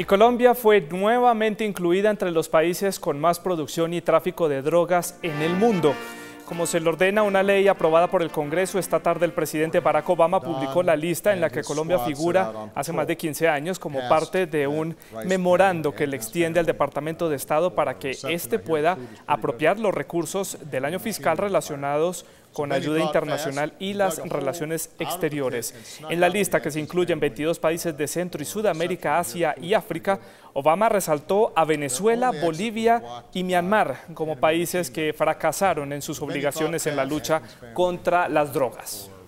Y Colombia fue nuevamente incluida entre los países con más producción y tráfico de drogas en el mundo. Como se le ordena una ley aprobada por el Congreso, esta tarde el presidente Barack Obama publicó la lista en la que Colombia figura hace más de 15 años como parte de un memorando que le extiende al Departamento de Estado para que éste pueda apropiar los recursos del año fiscal relacionados con ayuda internacional y las relaciones exteriores. En la lista que se incluyen 22 países de Centro y Sudamérica, Asia y África, Obama resaltó a Venezuela, Bolivia y Myanmar como países que fracasaron en sus obligaciones en la lucha contra las drogas.